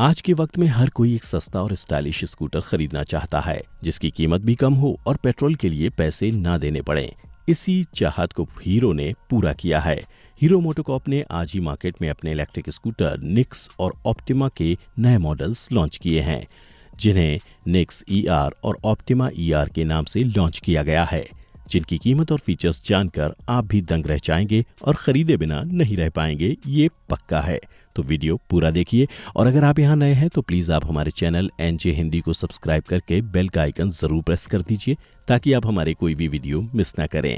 आज के वक्त में हर कोई एक सस्ता और स्टाइलिश स्कूटर खरीदना चाहता है जिसकी कीमत भी कम हो और पेट्रोल के लिए पैसे ना देने पड़े इसी चाहत को हीरो ने पूरा किया है हीरो मोटोकॉप ने आज ही मार्केट में अपने इलेक्ट्रिक स्कूटर निक्स और ऑप्टिमा के नए मॉडल्स लॉन्च किए हैं जिन्हें निक्स ई और ऑप्टिमा ई के नाम से लॉन्च किया गया है जिनकी कीमत और फीचर्स जानकर आप भी दंग रह जाएंगे और खरीदे बिना नहीं रह पाएंगे ये पक्का है तो वीडियो पूरा देखिए और अगर आप यहाँ नए हैं तो प्लीज़ आप हमारे चैनल एन हिंदी को सब्सक्राइब करके बेल का आइकन ज़रूर प्रेस कर दीजिए ताकि आप हमारे कोई भी वीडियो मिस ना करें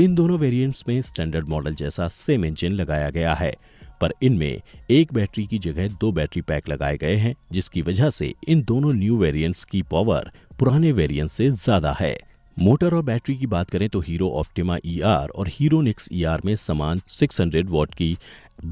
इन दोनों वेरिएंट्स में स्टैंडर्ड मॉडल जैसा सेम इंजन लगाया गया है पर इनमें एक बैटरी की जगह दो बैटरी पैक लगाए गए हैं जिसकी वजह से इन दोनों न्यू वेरिएंट्स की पावर पुराने वेरिएंट से ज़्यादा है मोटर और बैटरी की बात करें तो हीरो ऑप्टिमा ईआर e और हीरो निक्स ईआर e में समान 600 वॉट की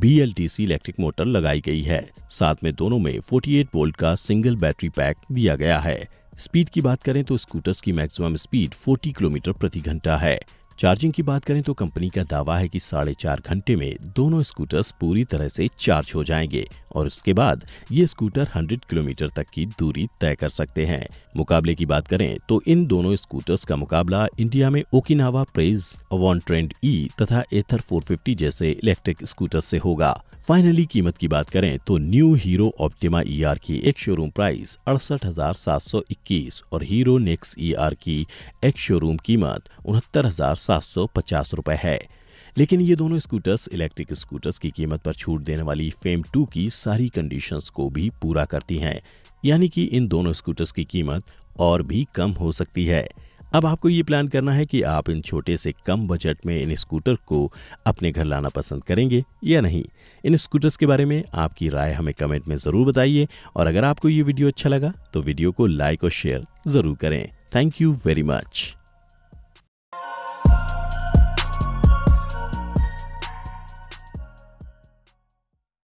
बीएलटीसी इलेक्ट्रिक मोटर लगाई गई है साथ में दोनों में 48 वोल्ट का सिंगल बैटरी पैक दिया गया है स्पीड की बात करें तो स्कूटर्स की मैक्सिमम स्पीड 40 किलोमीटर प्रति घंटा है चार्जिंग की बात करें तो कंपनी का दावा है कि साढ़े चार घंटे में दोनों स्कूटर्स पूरी तरह से चार्ज हो जाएंगे और उसके बाद ये स्कूटर 100 किलोमीटर तक की दूरी तय कर सकते हैं मुकाबले की बात करें तो इन दोनों स्कूटर्स का मुकाबला इंडिया में Okinawa Praise Avan Trend E तथा एथर 450 जैसे इलेक्ट्रिक स्कूटर से होगा फाइनली कीमत की बात करें तो न्यू हीरो ऑप्टिमा ई की एक शोरूम प्राइस अड़सठ और हीरो नेक्स ई की एक शोरूम कीमत उनहत्तर हजार सात सौ पचास रुपए है लेकिन ये दोनों स्कूटर्स इलेक्ट्रिक स्कूटर्स की कीमत पर छूट देने वाली फेम टू की सारी कंडीशन को भी पूरा करती हैं यानी कि इन दोनों स्कूटर्स की कीमत और भी कम हो सकती है अब आपको ये प्लान करना है कि आप इन छोटे से कम बजट में इन स्कूटर को अपने घर लाना पसंद करेंगे या नहीं इन स्कूटर्स के बारे में आपकी राय हमें कमेंट में ज़रूर बताइए और अगर आपको ये वीडियो अच्छा लगा तो वीडियो को लाइक और शेयर ज़रूर करें थैंक यू वेरी मच